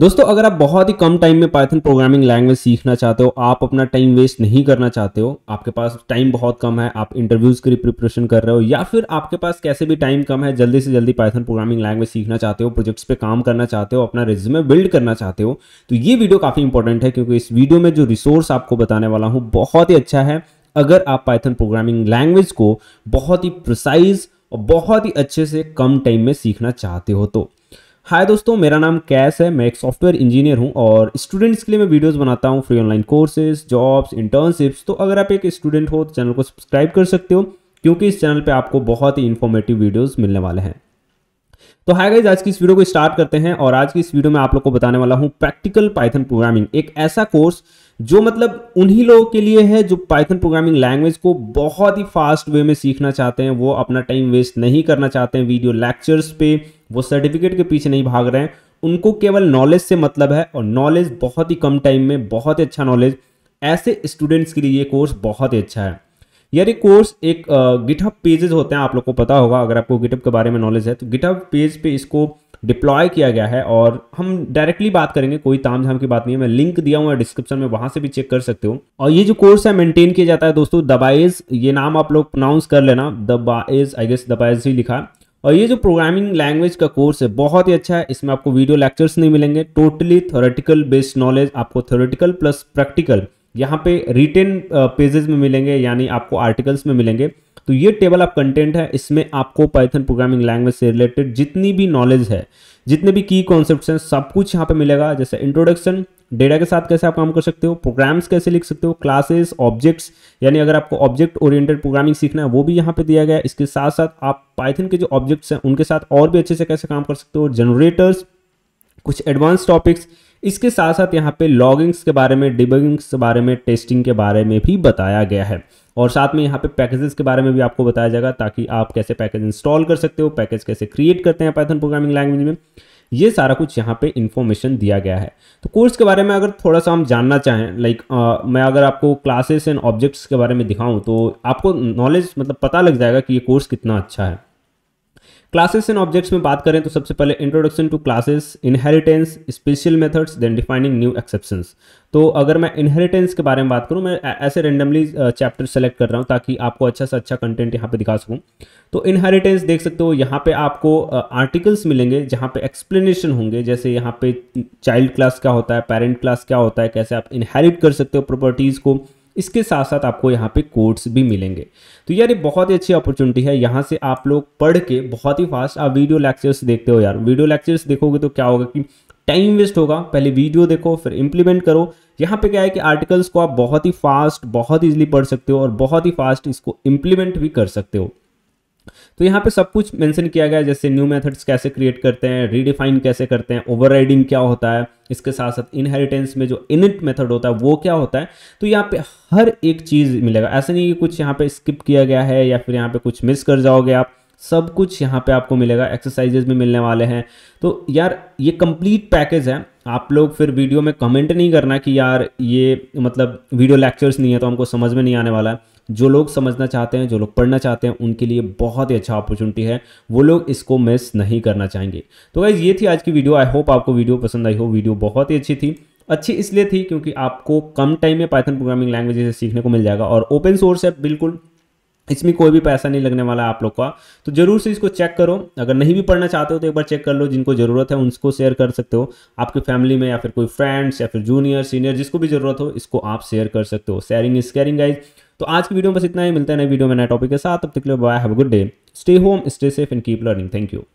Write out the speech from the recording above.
दोस्तों अगर आप बहुत ही कम टाइम में पाइथन प्रोग्रामिंग लैंग्वेज सीखना चाहते हो आप अपना टाइम वेस्ट नहीं करना चाहते हो आपके पास टाइम बहुत कम है आप इंटरव्यूज की प्रिपरेशन कर रहे हो या फिर आपके पास कैसे भी टाइम कम है जल्दी से जल्दी पाइथन प्रोग्रामिंग लैंग्वेज सीखना चाहते हो प्रोजेक्ट्स पे काम करना चाहते हो अपना रिज्यूमे बिल्ड करना चाहते हो तो ये वीडियो काफ़ी इंपॉर्टेंट है क्योंकि इस वीडियो में जो रिसोर्स आपको बताने वाला हूँ बहुत ही अच्छा है अगर आप पाइथन प्रोग्रामिंग लैंग्वेज को बहुत ही प्रिसाइज और बहुत ही अच्छे से कम टाइम में सीखना चाहते हो तो हाय दोस्तों मेरा नाम कैश है मैं एक सॉफ्टवेयर इंजीनियर हूं और स्टूडेंट्स के लिए मैं वीडियोस बनाता हूं free online courses jobs internships तो अगर आप एक स्टूडेंट हो तो चैनल को सब्सक्राइब कर सकते हो क्योंकि इस चैनल पे आपको बहुत ही इन्फॉर्मेटिव वीडियोस मिलने वाले हैं तो हाय गाइज आज की इस वीडियो को स्टार्ट करते हैं और आज की इस वीडियो में आप लोग को बताने वाला हूँ प्रैक्टिकल पाइथन प्रोग्रामिंग एक ऐसा कोर्स जो मतलब उन्हीं लोगों के लिए है जो पाइथन प्रोग्रामिंग लैंग्वेज को बहुत ही फास्ट वे में सीखना चाहते हैं वो अपना टाइम वेस्ट नहीं करना चाहते हैं वीडियो लेक्चर्स पे वो सर्टिफिकेट के पीछे नहीं भाग रहे हैं उनको केवल नॉलेज से मतलब है और नॉलेज बहुत ही कम टाइम में बहुत ही अच्छा नॉलेज ऐसे स्टूडेंट्स के लिए ये कोर्स बहुत ही अच्छा है यार ये कोर्स एक गिटअप पेजेस होते हैं आप लोग को पता होगा अगर आपको गिटअप के बारे में नॉलेज है तो गिटअप पेज पे इसको डिप्लॉय किया गया है और हम डायरेक्टली बात करेंगे कोई ताम झाम की बात नहीं है मैं लिंक दिया हुआ डिस्क्रिप्शन में वहां से भी चेक कर सकते हो और ये जो कोर्स है मेंटेन किया जाता है दोस्तों दबाइज ये नाम आप लोग प्रोनाउंस कर लेना दबाइज आई गेस दबाइज ही लिखा और ये जो प्रोग्रामिंग लैंग्वेज का कोर्स है बहुत ही अच्छा है इसमें आपको वीडियो लेक्चर्स नहीं मिलेंगे टोटली थोरेटिकल बेस्ड नॉलेज आपको थोरेटिकल प्लस प्रैक्टिकल यहाँ पे रिटेन पेजेस में मिलेंगे यानी आपको आर्टिकल्स में मिलेंगे तो ये टेबल ऑफ कंटेंट है इसमें आपको पाइथन प्रोग्रामिंग लैंग्वेज से रिलेटेड जितनी भी नॉलेज है जितने भी की कॉन्सेप्ट हैं सब कुछ यहाँ पे मिलेगा जैसे इंट्रोडक्शन डेटा के साथ कैसे आप काम कर सकते हो प्रोग्राम्स कैसे लिख सकते हो क्लासेस ऑब्जेक्ट्स यानी अगर आपको ऑब्जेक्ट ओरिएंटेड प्रोग्रामिंग सीखना है वो भी यहाँ पे दिया गया है इसके साथ साथ आप पाइथन के जो ऑब्जेक्ट्स हैं उनके साथ और भी अच्छे से कैसे काम कर सकते हो जनरेटर्स कुछ एडवांस टॉपिक्स इसके साथ साथ यहाँ पे लॉगिंग्स के बारे में डिबिंग्स के बारे में टेस्टिंग के बारे में भी बताया गया है और साथ में यहाँ पे पैकेजेस के बारे में भी आपको बताया जाएगा ताकि आप कैसे पैकेज इंस्टॉल कर सकते हो पैकेज कैसे क्रिएट करते हैं पैथन प्रोग्रामिंग लैंग्वेज में ये सारा कुछ यहाँ पे इन्फॉर्मेशन दिया गया है तो कोर्स के बारे में अगर थोड़ा सा हम जानना चाहें लाइक मैं अगर आपको क्लासेस एंड ऑब्जेक्ट्स के बारे में दिखाऊं तो आपको नॉलेज मतलब पता लग जाएगा कि ये कोर्स कितना अच्छा है क्लासेस एंड ऑब्जेक्ट्स में बात करें तो सबसे पहले introduction to classes inheritance special methods then defining new exceptions तो अगर मैं इनहेरिटेंस के बारे में बात करूं मैं ऐसे रेंडमली चैप्टर सेलेक्ट कर रहा हूं ताकि आपको अच्छा से अच्छा कंटेंट यहां पे दिखा सकूं तो इनहेरिटेंस देख सकते हो यहाँ पे आपको आर्टिकल्स मिलेंगे जहाँ पे एक्सप्लेनेशन होंगे जैसे यहाँ पे चाइल्ड क्लास क्या होता है पेरेंट क्लास क्या होता है कैसे आप इनहेरिट कर सकते हो प्रॉपर्टीज़ को इसके साथ साथ आपको यहाँ पे कोर्ट्स भी मिलेंगे तो यार ये बहुत ही अच्छी अपॉर्चुनिटी है यहाँ से आप लोग पढ़ के बहुत ही फास्ट आप वीडियो लेक्चर्स देखते हो यार वीडियो लेक्चर्स देखोगे तो क्या होगा कि टाइम वेस्ट होगा पहले वीडियो देखो फिर इंप्लीमेंट करो यहाँ पे क्या है कि आर्टिकल्स को आप बहुत ही फास्ट बहुत ईजिली पढ़ सकते हो और बहुत ही फास्ट इसको इम्प्लीमेंट भी कर सकते हो तो यहाँ पे सब कुछ मेंशन किया गया जैसे न्यू मेथड्स कैसे क्रिएट करते हैं रीडिफाइन कैसे करते हैं ओवर क्या होता है इसके साथ साथ इनहेरिटेंस में जो इनिट मेथड होता है वो क्या होता है तो यहाँ पे हर एक चीज़ मिलेगा ऐसा नहीं कि कुछ यहाँ पे स्किप किया गया है या फिर यहाँ पे कुछ मिस कर जाओगे आप सब कुछ यहाँ पे आपको मिलेगा एक्सरसाइजेज में मिलने वाले हैं तो यार ये कंप्लीट पैकेज है आप लोग फिर वीडियो में कमेंट नहीं करना कि यार ये मतलब वीडियो लेक्चर्स नहीं है तो हमको समझ में नहीं आने वाला है जो लोग समझना चाहते हैं जो लोग पढ़ना चाहते हैं उनके लिए बहुत ही अच्छा अपॉर्चुनिटी है वो लोग इसको मिस नहीं करना चाहेंगे तो गाइज़ ये थी आज की वीडियो आई होप आपको वीडियो पसंद आई हो वीडियो बहुत ही अच्छी थी अच्छी इसलिए थी क्योंकि आपको कम टाइम में पाइथन प्रोग्रामिंग लैंग्वेज से सीखने को मिल जाएगा और ओपन सोर्स है बिल्कुल इसमें कोई भी पैसा नहीं लगने वाला है आप लोग का तो जरूर से इसको चेक करो अगर नहीं भी पढ़ना चाहते हो तो एक बार चेक कर लो जिनको ज़रूरत है उनको शेयर कर सकते हो आपके फैमिली में या फिर कोई फ्रेंड्स या फिर जूनियर सीनियर जिसको भी ज़रूरत हो इसको आप शेयर कर सकते हो शेयरिंग इज केयरिंग गाइज तो आज की वीडियो में बस इतना ही मिलता है नई वीडियो में नए टॉपिक के साथ तब तक लो लिए bye have a good day stay home stay safe and keep learning thank you